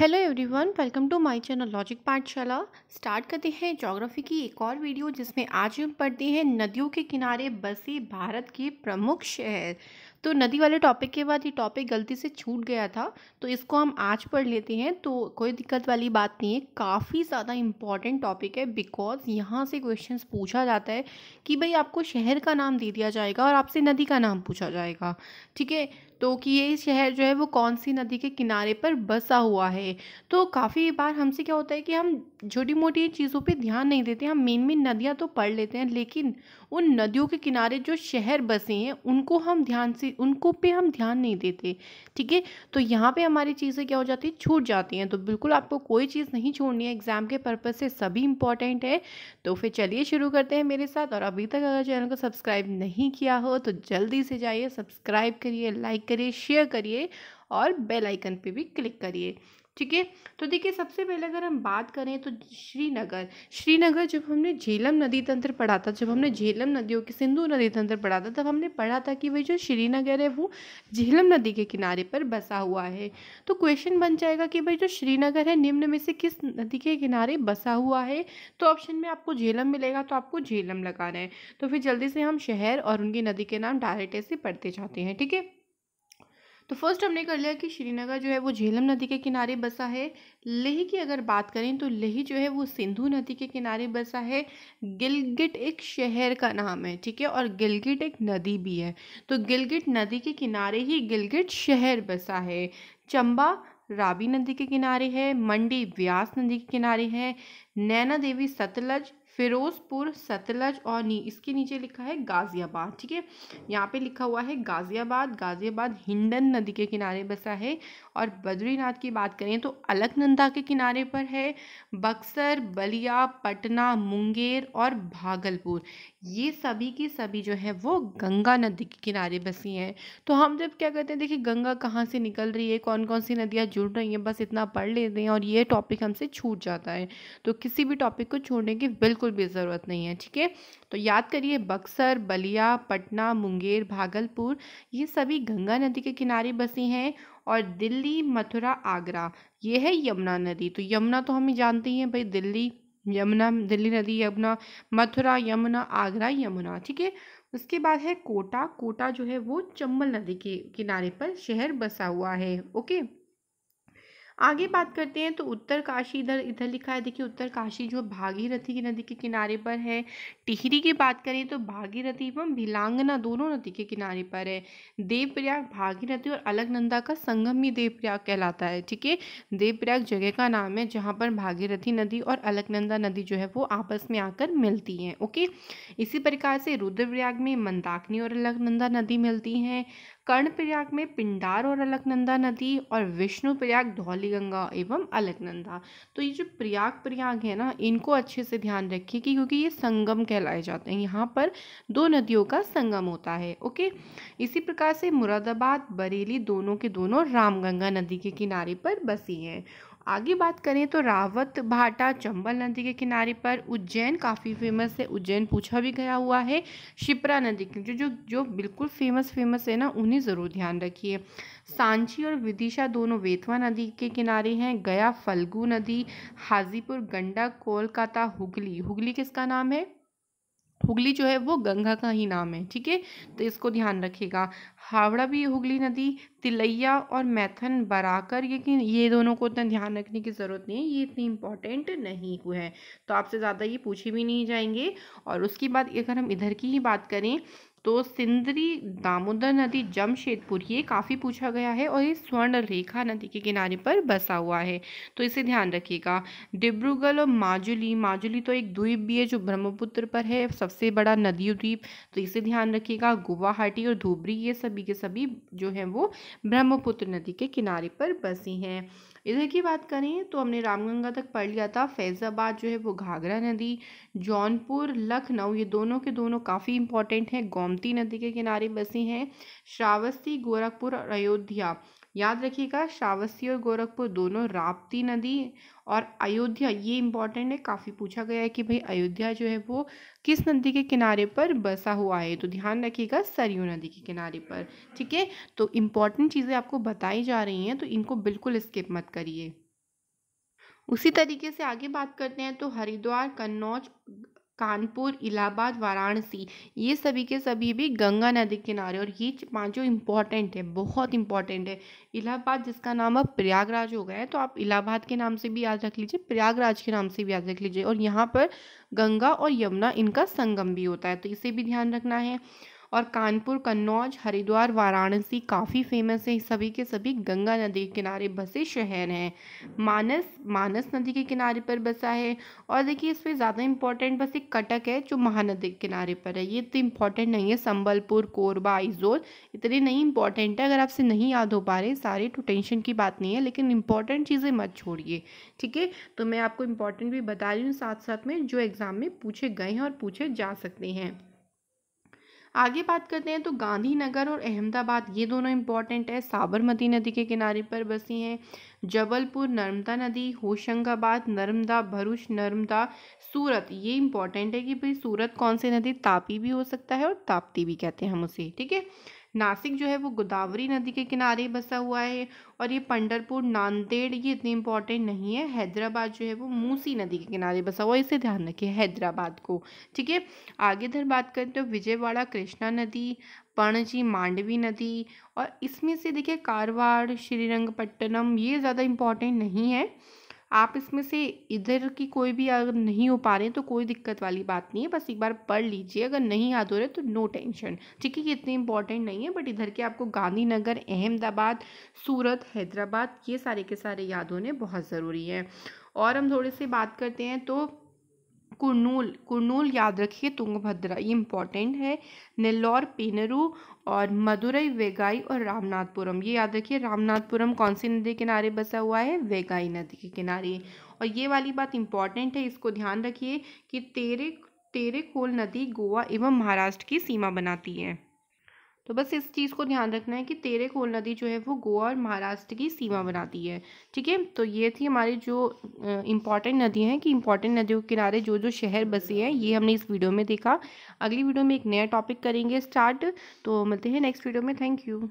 hello everyone welcome to my channel logic Pathshala start करते हैं geography की एक और वीडियो जिसमें आज हम पढ़ते हैं नदियों के किनारे बसे भारत के प्रमुख शहर तो नदी वाले टॉपिक के बाद ये टॉपिक गलती से छूट गया था तो इसको हम आज पढ़ लेते हैं तो कोई दिक्कत वाली बात नहीं है काफ़ी ज़्यादा इम्पॉर्टेंट टॉपिक है बिकॉज यहाँ से क्वेश्चन पूछा जाता है कि भाई आपको शहर का नाम दे दिया जाएगा और आपसे नदी का नाम पूछा जाएगा ठीक है तो कि ये शहर जो है वो कौन सी नदी के किनारे पर बसा हुआ है तो काफ़ी बार हमसे क्या होता है कि हम छोटी मोटी चीज़ों पे ध्यान नहीं देते हम मेन मेन नदियाँ तो पढ़ लेते हैं लेकिन उन नदियों के किनारे जो शहर बसे हैं उनको हम ध्यान से उनको पे हम ध्यान नहीं देते ठीक है तो यहाँ पे हमारी चीज़ें क्या हो जाती है छूट जाती हैं तो बिल्कुल आपको कोई चीज़ नहीं छोड़नी है एग्ज़ाम के पर्पज़ से सभी इंपॉर्टेंट है तो फिर चलिए शुरू करते हैं मेरे साथ और अभी तक अगर चैनल को सब्सक्राइब नहीं किया हो तो जल्दी से जाइए सब्सक्राइब करिए लाइक लाइक करिए शेयर करिए और बेल आइकन पे भी क्लिक करिए ठीक है तो देखिए सबसे पहले अगर हम बात करें तो श्रीनगर श्रीनगर जब हमने झेलम नदी तंत्र पढ़ा था जब हमने झेलम नदियों के सिंधु नदी तंत्र पढ़ा था तब हमने पढ़ा था कि भाई जो श्रीनगर है वो झेलम नदी के किनारे पर बसा हुआ है तो क्वेश्चन बन जाएगा कि भाई जो श्रीनगर है निम्न में से किस नदी के किनारे बसा हुआ है तो ऑप्शन में आपको झेलम मिलेगा तो आपको झेलम लगाना है तो फिर जल्दी से हम शहर और उनकी नदी के नाम डायरेक्ट ऐसे पढ़ते जाते हैं ठीक है तो फर्स्ट हमने कर लिया कि श्रीनगर जो है वो झेलम नदी के किनारे बसा है लेह की अगर बात करें तो लेह जो है वो सिंधु नदी के किनारे बसा है गिलगिट एक शहर का नाम है ठीक है और गिलगिट एक नदी भी है तो गिलगिट नदी के किनारे ही गिलगिट शहर बसा है चंबा रावी नदी के किनारे है मंडी व्यास नदी के किनारे है नैना देवी सतलज फिरोजपुर सतलज और नी इसके नीचे लिखा है गाज़ियाबाद ठीक है यहाँ पे लिखा हुआ है गाज़ियाबाद गाज़ियाबाद हिंडन नदी के किनारे बसा है और बद्रीनाथ की बात करें तो अलकनंदा के किनारे पर है बक्सर बलिया पटना मुंगेर और भागलपुर ये सभी की सभी जो है वो गंगा नदी के किनारे बसी हैं तो हम जब क्या कहते हैं देखिए गंगा कहाँ से निकल रही है कौन कौन सी नदियाँ जुड़ रही हैं बस इतना पढ़ लेते हैं और ये टॉपिक हमसे छूट जाता है तो किसी भी टॉपिक को छोड़ने के बिल्कुल बिल्कुल भी ज़रूरत नहीं है ठीक है तो याद करिए बक्सर बलिया पटना मुंगेर भागलपुर ये सभी गंगा नदी के किनारे बसी हैं और दिल्ली मथुरा आगरा ये है यमुना नदी तो यमुना तो हम ही जानते ही हैं भाई दिल्ली यमुना दिल्ली नदी यमुना मथुरा यमुना आगरा यमुना ठीक है उसके बाद है कोटा कोटा जो है वो चंबल नदी के किनारे पर शहर बसा हुआ है ओके आगे बात करते हैं तो उत्तर काशी इधर इधर लिखा है देखिए उत्तर काशी जो भागीरथी की नदी के किनारे पर है टिहरी की बात करें तो भागीरथी एवं भिलांगना दोनों नदी के किनारे पर है देवप्रयाग भागीरथी और अलगनंदा का संगम ही देवप्रयाग कहलाता है ठीक है देवप्रयाग जगह का नाम है जहाँ पर भागीरथी नदी और अलकनंदा नदी जो है वो आपस में आकर मिलती हैं ओके इसी प्रकार से रुद्रप्रयाग में मंदाकनी और अलगनंदा नदी मिलती हैं कर्णप्रयाग में पिंडार और अलकनंदा नदी और विष्णु प्रयाग धौली गंगा एवं अलकनंदा तो ये जो प्रयाग प्रयाग है ना इनको अच्छे से ध्यान रखिए कि क्योंकि ये संगम कहलाए जाते हैं यहाँ पर दो नदियों का संगम होता है ओके इसी प्रकार से मुरादाबाद बरेली दोनों के दोनों रामगंगा नदी के किनारे पर बसी हैं आगे बात करें तो रावत भाटा चंबल नदी के किनारे पर उज्जैन काफ़ी फेमस है उज्जैन पूछा भी गया हुआ है शिप्रा नदी की जो जो जो बिल्कुल फेमस फेमस है ना उन्हें ज़रूर ध्यान रखिए सांची और विदिशा दोनों वेतवा नदी के किनारे हैं गया फल्गू नदी हाजीपुर गंडा कोलकाता हुगली हुगली किसका नाम है हुगली जो है वो गंगा का ही नाम है ठीक है तो इसको ध्यान रखिएगा हावड़ा भी हुगली नदी तिलैया और मैथन बराकर ये कि ये दोनों को इतना ध्यान रखने की ज़रूरत नहीं है ये इतनी इम्पॉर्टेंट नहीं हुए हैं तो आपसे ज़्यादा ये पूछे भी नहीं जाएंगे और उसके बाद अगर हम इधर की ही बात करें तो सिंदरी दामोदर नदी जमशेदपुर ये काफ़ी पूछा गया है और ये स्वर्ण रेखा नदी के किनारे पर बसा हुआ है तो इसे ध्यान रखिएगा डिब्रूगढ़ और माजुली माजुली तो एक द्वीप भी है जो ब्रह्मपुत्र पर है सबसे बड़ा नदी द्वीप तो इसे ध्यान रखिएगा गुवाहाटी और धुबरी ये सभी के सभी जो हैं वो ब्रह्मपुत्र नदी के किनारे पर बसी हैं इधर की बात करें तो हमने रामगंगा तक पढ़ लिया था फैज़ाबाद जो है वो घाघरा नदी जौनपुर लखनऊ ये दोनों के दोनों काफ़ी इंपॉर्टेंट हैं गोमती नदी के किनारे बसी हैं श्रावस्ती गोरखपुर और अयोध्या याद रखिएगा श्रावस्ती और गोरखपुर दोनों राप्ती नदी और अयोध्या ये इंपॉर्टेंट है काफ़ी पूछा गया है कि भाई अयोध्या जो है वो किस नदी के किनारे पर बसा हुआ है तो ध्यान रखिएगा सरयू नदी के किनारे पर ठीक है तो इम्पॉर्टेंट चीज़ें आपको बताई जा रही हैं तो इनको बिल्कुल स्किप मत करिए उसी तरीके से आगे बात करते हैं तो हरिद्वार कन्नौज कानपुर इलाहाबाद वाराणसी ये सभी के सभी भी गंगा नदी किनारे और ये पांचों इम्पॉर्टेंट है बहुत इंपॉर्टेंट है इलाहाबाद जिसका नाम अब प्रयागराज हो गया है तो आप इलाहाबाद के नाम से भी याद रख लीजिए प्रयागराज के नाम से भी याद रख लीजिए और यहाँ पर गंगा और यमुना इनका संगम भी होता है तो इसे भी ध्यान रखना है और कानपुर कन्नौज हरिद्वार वाराणसी काफ़ी फेमस है सभी के सभी गंगा नदी के किनारे बसे शहर हैं मानस मानस नदी के किनारे पर बसा है और देखिए इसमें ज़्यादा इम्पोर्टेंट बस एक कटक है जो महानदी के किनारे पर है ये तो इम्पॉर्टेंट नहीं है संबलपुर कोरबा आइजोल इतने नहीं इम्पॉर्टेंट है अगर आपसे नहीं याद हो पा रहे सारे तो टेंशन की बात नहीं है लेकिन इम्पॉर्टेंट चीज़ें मत छोड़िए ठीक है तो मैं आपको इम्पॉर्टेंट भी बता रही हूँ साथ साथ में जो एग्ज़ाम में पूछे गए हैं और पूछे जा सकते हैं आगे बात करते हैं तो गांधीनगर और अहमदाबाद ये दोनों इम्पॉर्टेंट है साबरमती नदी के किनारे पर बसी हैं जबलपुर नर्मदा नदी होशंगाबाद नर्मदा भरूच नर्मदा सूरत ये इंपॉर्टेंट है कि भाई सूरत कौन सी नदी तापी भी हो सकता है और ताप्ती भी कहते हैं हम उसे ठीक है नासिक जो है वो गोदावरी नदी के किनारे बसा हुआ है और ये पंडरपुर नांदेड़ ये इतने इम्पॉर्टेंट नहीं है हैदराबाद जो है वो मूसी नदी के किनारे बसा हुआ है इसे ध्यान रखिए हैदराबाद को ठीक है आगे इधर बात करें तो विजयवाड़ा कृष्णा नदी पणजी मांडवी नदी और इसमें से देखिए कारवाड़ श्रीरंगपट्टनम ये ज़्यादा इम्पॉर्टेंट नहीं है आप इसमें से इधर की कोई भी अगर नहीं हो पा रहे हैं तो कोई दिक्कत वाली बात नहीं है बस एक बार पढ़ लीजिए अगर नहीं याद हो रहे तो नो टेंशन ठीक है ये इतने इंपॉर्टेंट नहीं है बट इधर के आपको गांधीनगर अहमदाबाद सूरत हैदराबाद ये सारे के सारे याद होने बहुत ज़रूरी हैं और हम थोड़े से बात करते हैं तो कुरनूल कुरनूल याद रखिए तुंगभद्रा ये इंपॉर्टेंट है नेल्लौर पेनरू और मदुरई वेगाई और रामनाथपुरम ये याद रखिए रामनाथपुरम कौन सी नदी किनारे बसा हुआ है वेगाई नदी के किनारे और ये वाली बात इंपॉर्टेंट है इसको ध्यान रखिए कि तेरे तेरे कोल नदी गोवा एवं महाराष्ट्र की सीमा बनाती है तो बस इस चीज़ को ध्यान रखना है कि कोल नदी जो है वो गोवा और महाराष्ट्र की सीमा बनाती है ठीक है तो ये थी हमारी जो इम्पॉर्टेंट नदी हैं कि इम्पॉर्टेंट नदियों के किनारे जो जो शहर बसे हैं ये हमने इस वीडियो में देखा अगली वीडियो में एक नया टॉपिक करेंगे स्टार्ट तो मिलते हैं नेक्स्ट वीडियो में थैंक यू